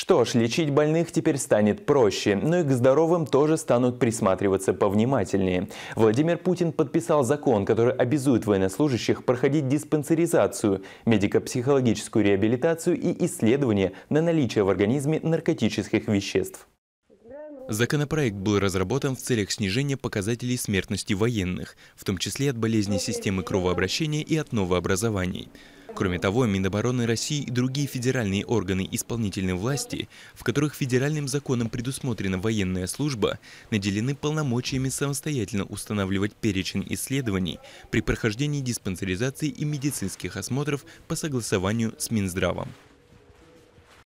Что ж, лечить больных теперь станет проще, но и к здоровым тоже станут присматриваться повнимательнее. Владимир Путин подписал закон, который обязует военнослужащих проходить диспансеризацию, медико-психологическую реабилитацию и исследование на наличие в организме наркотических веществ. Законопроект был разработан в целях снижения показателей смертности военных, в том числе от болезней системы кровообращения и от новообразований. Кроме того, Минобороны России и другие федеральные органы исполнительной власти, в которых федеральным законом предусмотрена военная служба, наделены полномочиями самостоятельно устанавливать перечень исследований при прохождении диспансеризации и медицинских осмотров по согласованию с Минздравом.